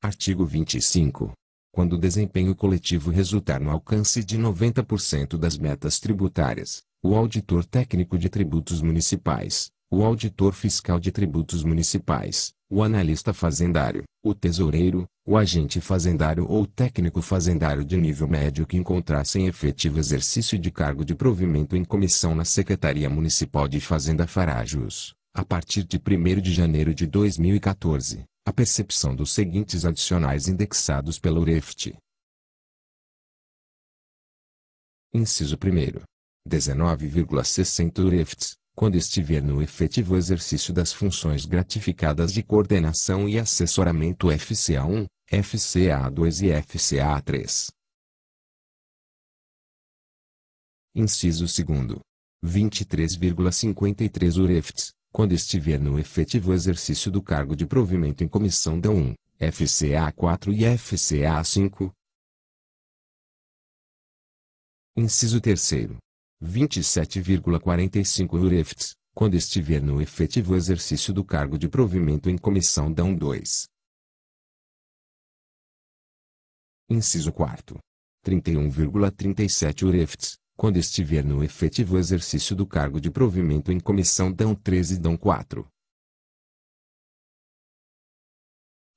Artigo 25 quando o desempenho coletivo resultar no alcance de 90% das metas tributárias, o auditor técnico de tributos municipais, o auditor fiscal de tributos municipais, o analista fazendário, o tesoureiro, o agente fazendário ou técnico fazendário de nível médio que encontrassem efetivo exercício de cargo de provimento em comissão na Secretaria Municipal de Fazenda Farajus, a partir de 1 de janeiro de 2014, a percepção dos seguintes adicionais indexados pela UREFT. Inciso 1. 19,60 UREFTs, quando estiver no efetivo exercício das funções gratificadas de coordenação e assessoramento FCA1, FCA2 e FCA3. Inciso 2. 23,53 UREFTs, quando estiver no efetivo exercício do cargo de provimento em comissão da 1, FCA 4 e FCA 5. Inciso 3. 27,45 UREFTS, quando estiver no efetivo exercício do cargo de provimento em comissão da 1 2. Inciso 4. 31,37 UREFTS, quando estiver no efetivo exercício do cargo de provimento em comissão dão 3 e dão 4.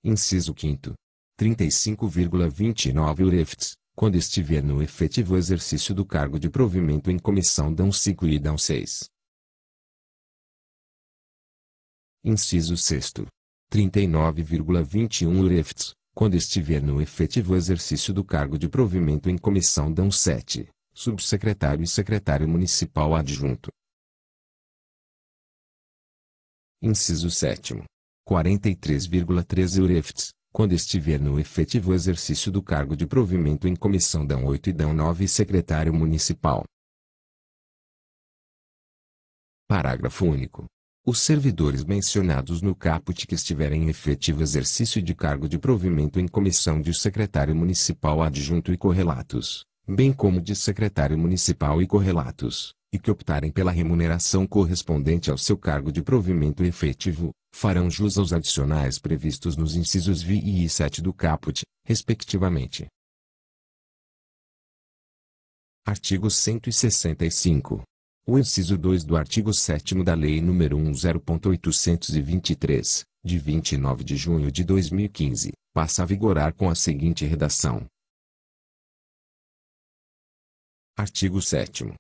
Inciso 5 35,29 UREFTs, quando estiver no efetivo exercício do cargo de provimento em comissão dão 5 e dão 6. Inciso 6 39,21 UREFTs, quando estiver no efetivo exercício do cargo de provimento em comissão dão 7 subsecretário e secretário municipal adjunto. Inciso 7. 43,13 UREFTS, quando estiver no efetivo exercício do cargo de provimento em comissão DÃO 8 e DÃO 9 secretário municipal. Parágrafo único. Os servidores mencionados no caput que estiverem em efetivo exercício de cargo de provimento em comissão de secretário municipal adjunto e correlatos, bem como de secretário municipal e correlatos, e que optarem pela remuneração correspondente ao seu cargo de provimento efetivo, farão jus aos adicionais previstos nos incisos VI e I7 do caput, respectivamente. Artigo 165. O inciso 2 do artigo 7 da Lei nº 10.823, de 29 de junho de 2015, passa a vigorar com a seguinte redação: Artigo 7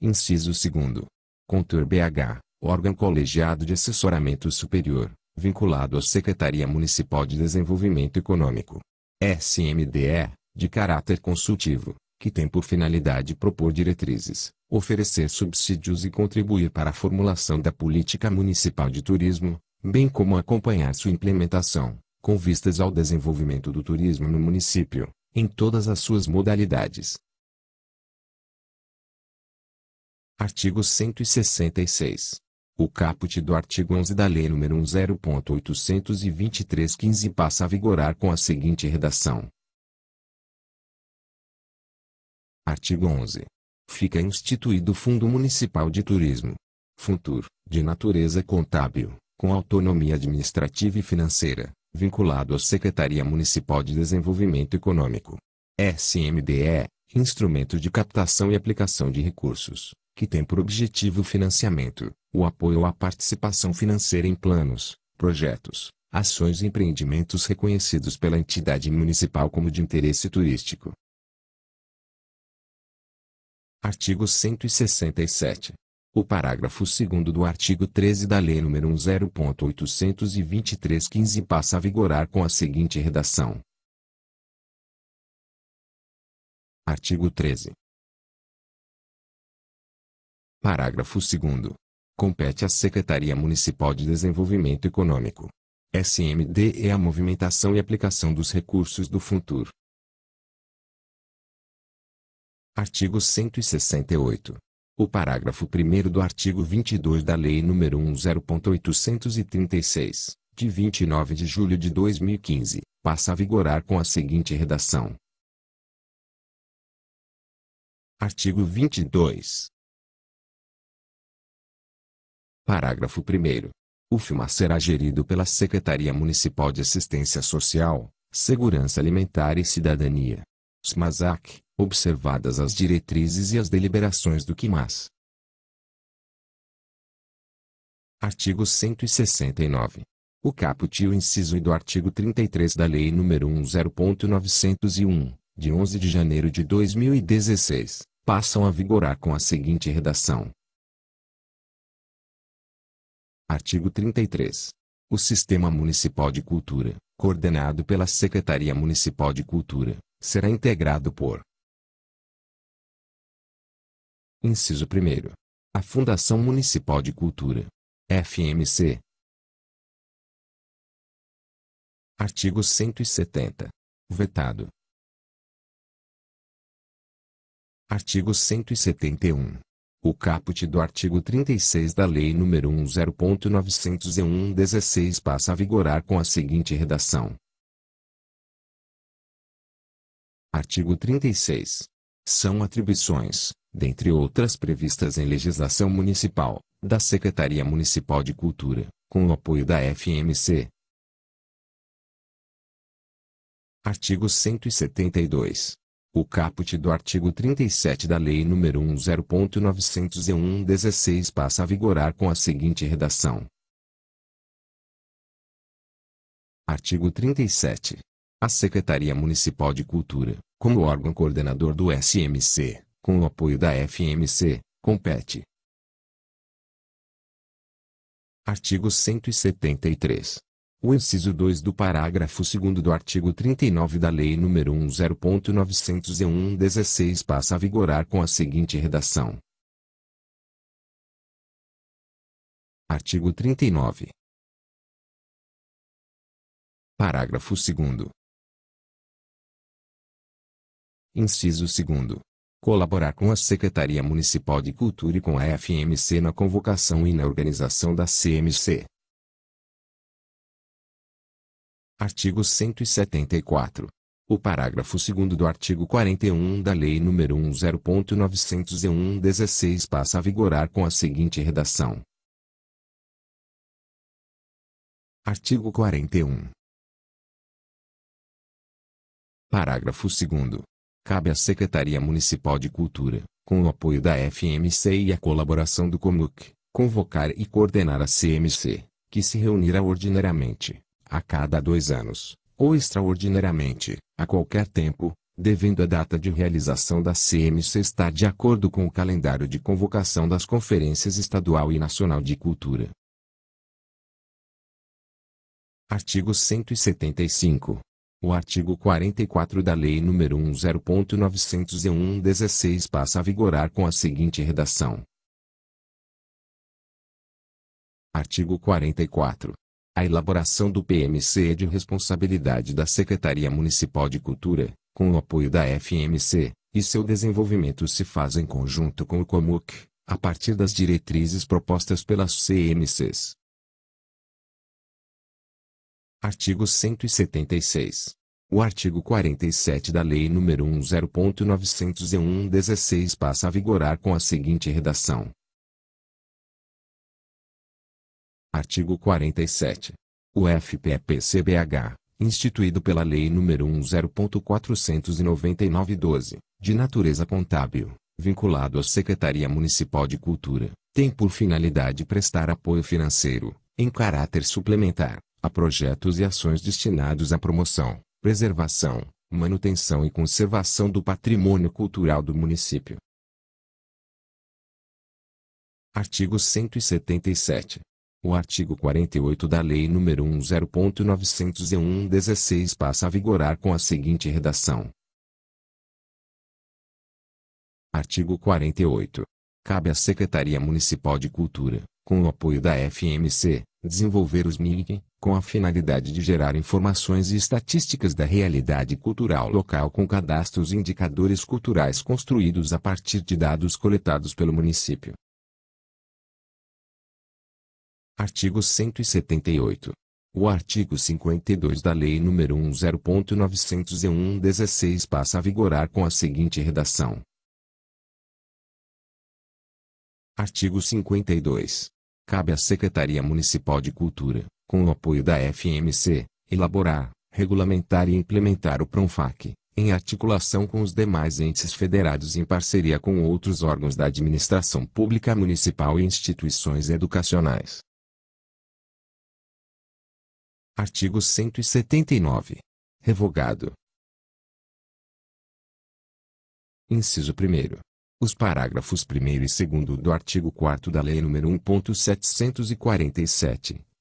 Inciso 2 Contor BH, órgão colegiado de assessoramento superior, vinculado à Secretaria Municipal de Desenvolvimento Econômico. SMDE, de caráter consultivo, que tem por finalidade propor diretrizes, oferecer subsídios e contribuir para a formulação da política municipal de turismo, bem como acompanhar sua implementação, com vistas ao desenvolvimento do turismo no município em todas as suas modalidades. Artigo 166. O caput do artigo 11 da Lei nº 10.823-15 passa a vigorar com a seguinte redação. Artigo 11. Fica instituído o Fundo Municipal de Turismo, FUNTUR, de natureza contábil, com autonomia administrativa e financeira, vinculado à Secretaria Municipal de Desenvolvimento Econômico. SMDE, Instrumento de Captação e Aplicação de Recursos, que tem por objetivo o financiamento, o apoio à participação financeira em planos, projetos, ações e empreendimentos reconhecidos pela entidade municipal como de interesse turístico. Artigo 167. O parágrafo 2 do artigo 13 da Lei nº 10.823-15 passa a vigorar com a seguinte redação. Artigo 13. Parágrafo 2. Compete à Secretaria Municipal de Desenvolvimento Econômico. SMD é a movimentação e aplicação dos recursos do Funtur. Artigo 168. O parágrafo 1 do artigo 22 da Lei nº 10.836, de 29 de julho de 2015, passa a vigorar com a seguinte redação. Artigo 22. Parágrafo 1. O FIMA será gerido pela Secretaria Municipal de Assistência Social, Segurança Alimentar e Cidadania. SMASAC, observadas as diretrizes e as deliberações do QIMAS. Artigo 169. O caput e o inciso e do artigo 33 da Lei nº 10.901, de 11 de janeiro de 2016, passam a vigorar com a seguinte redação. Artigo 33. O Sistema Municipal de Cultura, coordenado pela Secretaria Municipal de Cultura, será integrado por Inciso 1. A Fundação Municipal de Cultura. FMC. Artigo 170. Vetado. Artigo 171. O caput do artigo 36 da Lei nº 10.901-16 passa a vigorar com a seguinte redação. Artigo 36 são atribuições, dentre outras previstas em legislação municipal, da Secretaria Municipal de Cultura, com o apoio da FMC. Artigo 172. O caput do artigo 37 da Lei nº 10.901-16 passa a vigorar com a seguinte redação. Artigo 37. A Secretaria Municipal de Cultura, como órgão coordenador do SMC, com o apoio da FMC, compete. Artigo 173. O inciso 2 do parágrafo 2 do artigo 39 da Lei nº 10.901-16 passa a vigorar com a seguinte redação. Artigo 39. Parágrafo 2 Inciso 2. Colaborar com a Secretaria Municipal de Cultura e com a FMC na convocação e na organização da CMC. Artigo 174. O parágrafo 2 do artigo 41 da Lei nº 10.901-16 passa a vigorar com a seguinte redação. Artigo 41. Parágrafo 2. Cabe à Secretaria Municipal de Cultura, com o apoio da FMC e a colaboração do COMUC, convocar e coordenar a CMC, que se reunirá ordinariamente, a cada dois anos, ou extraordinariamente, a qualquer tempo, devendo a data de realização da CMC estar de acordo com o calendário de convocação das conferências estadual e nacional de cultura. Artigo 175. O artigo 44 da Lei nº 10.901-16 passa a vigorar com a seguinte redação. Artigo 44. A elaboração do PMC é de responsabilidade da Secretaria Municipal de Cultura, com o apoio da FMC, e seu desenvolvimento se faz em conjunto com o COMUC, a partir das diretrizes propostas pelas CMCs. Artigo 176. O artigo 47 da Lei nº 10.901-16 passa a vigorar com a seguinte redação. Artigo 47. O FPPCBH, instituído pela Lei nº 10.499-12, de natureza contábil, vinculado à Secretaria Municipal de Cultura, tem por finalidade prestar apoio financeiro, em caráter suplementar, a projetos e ações destinados à promoção, preservação, manutenção e conservação do patrimônio cultural do município. Artigo 177. O artigo 48 da Lei nº 10.901-16 passa a vigorar com a seguinte redação. Artigo 48. Cabe à Secretaria Municipal de Cultura, com o apoio da FMC, desenvolver os MIG, com a finalidade de gerar informações e estatísticas da realidade cultural local com cadastros e indicadores culturais construídos a partir de dados coletados pelo município. Artigo 178. O artigo 52 da Lei nº 10.901-16 passa a vigorar com a seguinte redação. Artigo 52. Cabe à Secretaria Municipal de Cultura, com o apoio da FMC, elaborar, regulamentar e implementar o PRONFAC, em articulação com os demais entes federados e em parceria com outros órgãos da administração pública municipal e instituições educacionais. Artigo 179. Revogado. Inciso 1. Os parágrafos 1 e 2 do artigo 4 da Lei nº 1.747,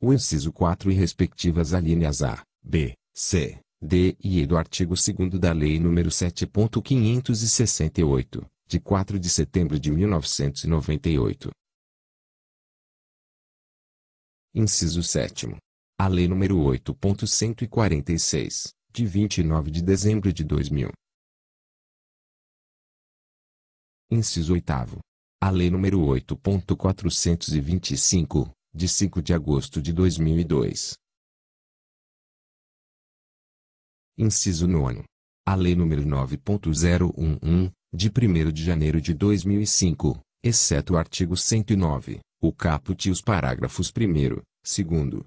o inciso 4 e respectivas alíneas A, B, C, D e E do artigo 2 da Lei nº 7.568, de 4 de setembro de 1998. Inciso 7. A Lei nº 8.146, de 29 de dezembro de 2000. Inciso 8. A Lei nº 8.425, de 5 de agosto de 2002. Inciso 9. A Lei nº 9.011, de 1 de janeiro de 2005, exceto o artigo 109, o caput e os parágrafos 1 2 5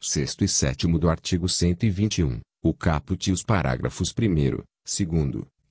6 e 7 do artigo 121, o caput e os parágrafos 1 2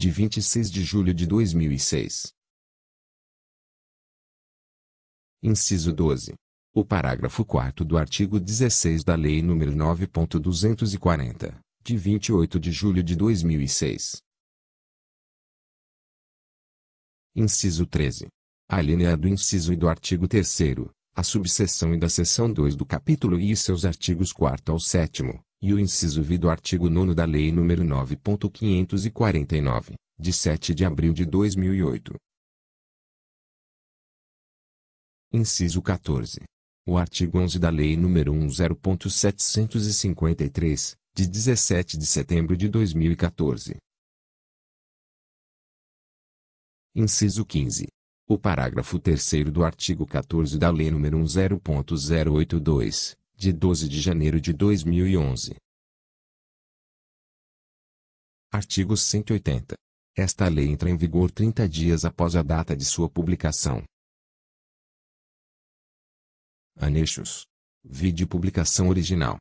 de 26 de julho de 2006. Inciso 12. O parágrafo 4 do artigo 16 da Lei nº 9.240, de 28 de julho de 2006. Inciso 13. A linha do inciso e do artigo 3 a subseção e da seção 2 do capítulo I e seus artigos 4 ao 7 e o inciso V do artigo 9 da Lei nº 9.549, de 7 de abril de 2008. Inciso 14. O artigo 11 da Lei nº 10.753, de 17 de setembro de 2014. Inciso 15. O parágrafo 3 do artigo 14 da Lei nº 10.082, de 12 de janeiro de 2011. Artigo 180. Esta lei entra em vigor 30 dias após a data de sua publicação. Anexos. Vídeo publicação original.